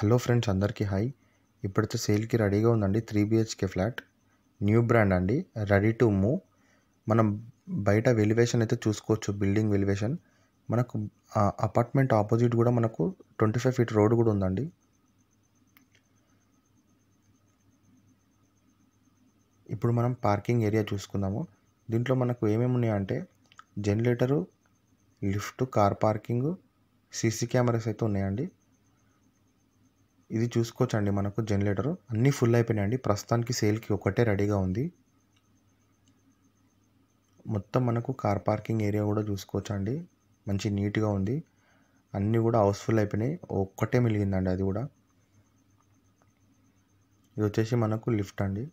hello friends అందరికీ hi ఇప్పుడైతే సేల్కి రెడీగా ఉందండి three BHK flat new brand అండి రెడీ టు మూవ్ మనం బయట వెలివేషన్ అయితే చూసుకోవచ్చు బిల్డింగ్ వెలివేషన్ మనకు అపార్ట్మెంట్ ఆపోజిట్ కూడా మనకు ట్వంటీ ఫైవ్ ఫీట్ రోడ్ కూడా ఉందండి ఇప్పుడు మనం పార్కింగ్ ఏరియా చూసుకుందాము దీంట్లో మనకు ఏమేమి ఉన్నాయంటే generator lift car parking CC cameras అయితే ఉన్నాయండి ఇది చూసుకోవచ్చండి మనకు జనరేటర్ అన్నీ ఫుల్ అయిపోయినాయండి ప్రస్తుతానికి సేల్కి ఒకటే రెడీగా ఉంది మొత్తం మనకు కార్ పార్కింగ్ ఏరియా కూడా చూసుకోవచ్చండి మంచి నీట్గా ఉంది అన్నీ కూడా హౌస్ఫుల్ అయిపోయినాయి ఒక్కటే మిలిగిందండి అది కూడా ఇది వచ్చేసి మనకు లిఫ్ట్ అండి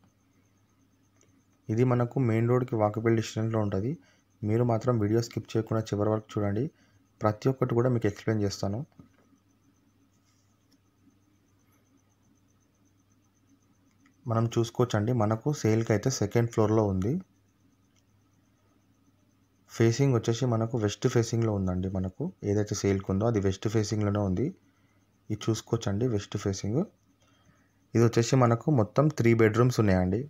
ఇది మనకు మెయిన్ రోడ్కి వాకబుల్ డిస్టెన్స్లో ఉంటుంది మీరు మాత్రం వీడియో స్కిప్ చేయకుండా చివరి వరకు చూడండి ప్రతి ఒక్కటి కూడా మీకు ఎక్స్ప్లెయిన్ చేస్తాను మనం చూసుకోవచ్చండి మనకు సేల్కి అయితే సెకండ్ ఫ్లోర్లో ఉంది ఫేసింగ్ వచ్చేసి మనకు వెస్ట్ ఫేసింగ్లో ఉందండి మనకు ఏదైతే సేల్కి ఉందో అది వెస్ట్ ఫేసింగ్లోనే ఉంది ఇది చూసుకోవచ్చండి వెస్ట్ ఫేసింగ్ ఇది వచ్చేసి మనకు మొత్తం త్రీ బెడ్రూమ్స్ ఉన్నాయండి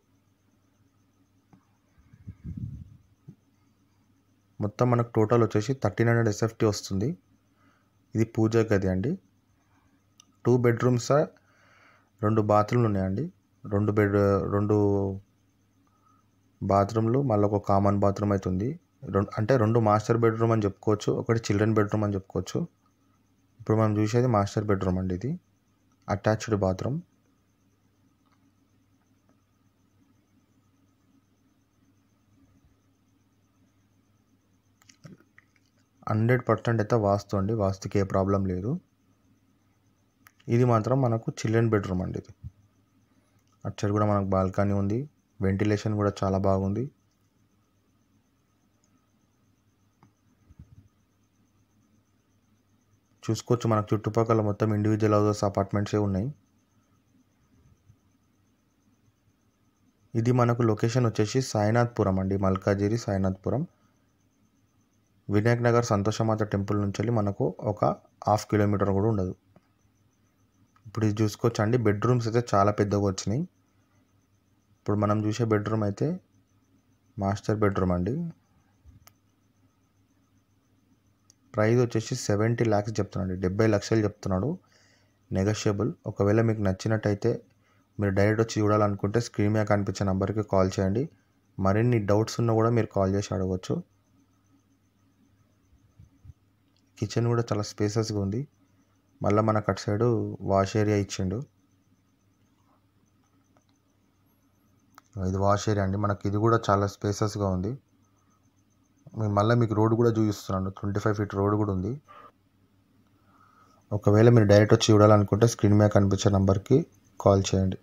మొత్తం మనకు టోటల్ వచ్చేసి థర్టీన్ హండ్రెడ్ ఎస్ఎఫ్టీ వస్తుంది ఇది పూజ గది అండి టూ బెడ్రూమ్స్ రెండు బాత్రూమ్లు ఉన్నాయండి రెండు బెడ్ రెండు బాత్రూమ్లు మళ్ళీ ఒక కామన్ బాత్రూమ్ అయితే ఉంది రెండు అంటే రెండు మాస్టర్ బెడ్రూమ్ అని చెప్పుకోవచ్చు ఒకటి చిల్డ్రన్ బెడ్రూమ్ అని చెప్పుకోవచ్చు ఇప్పుడు మనం చూసేది మాస్టర్ బెడ్రూమ్ అండి ఇది అటాచ్డ్ బాత్రూమ్ హండ్రెడ్ పర్సెంట్ అయితే వాస్తు అండి వాస్తుకి ఏ ప్రాబ్లం లేదు ఇది మాత్రం మనకు చిల్డ్రన్ బెడ్రూమ్ అండి ఇది అటు సైడ్ కూడా మనకు బాల్కనీ ఉంది వెంటిలేషన్ కూడా చాలా బాగుంది చూసుకోవచ్చు మనకు చుట్టుపక్కల మొత్తం ఇండివిజువల్ హౌసెస్ అపార్ట్మెంట్సే ఉన్నాయి ఇది మనకు లొకేషన్ వచ్చేసి సాయినాథ్పురం అండి మల్కాజిరి సాయినాథ్పురం వినాయక్ నగర్ సంతోషమాత టెంపుల్ నుంచి వెళ్ళి మనకు ఒక హాఫ్ కిలోమీటర్ కూడా ఉండదు ఇప్పుడు ఇది చూసుకోవచ్చు అండి బెడ్రూమ్స్ అయితే చాలా పెద్దగా వచ్చినాయి ఇప్పుడు మనం చూసే బెడ్రూమ్ అయితే మాస్టర్ బెడ్రూమ్ అండి ప్రైస్ వచ్చేసి సెవెంటీ ల్యాక్స్ చెప్తున్నాడు డెబ్బై లక్షలు చెప్తున్నాడు నెగోషియబుల్ ఒకవేళ మీకు నచ్చినట్టయితే మీరు డైరెక్ట్ వచ్చి చూడాలనుకుంటే స్క్రీన్ మీద కనిపించే నెంబర్కి కాల్ చేయండి మరిన్ని డౌట్స్ ఉన్నా కూడా మీరు కాల్ చేసి అడగవచ్చు కిచెన్ కూడా చాలా స్పేసెస్గా ఉంది మళ్ళీ మనకు అటు సైడు వాష్ ఏరియా ఇచ్చిండు ఇది వాష్ ఏరియా అండి మనకి ఇది కూడా చాలా స్పేసెస్గా ఉంది మళ్ళీ మీకు రోడ్ కూడా చూపిస్తున్నాను ట్వంటీ ఫైవ్ ఫీట్ రోడ్ కూడా ఉంది ఒకవేళ మీరు డైరెక్ట్ వచ్చి చూడాలనుకుంటే స్క్రీన్ మీద కనిపించే నెంబర్కి కాల్ చేయండి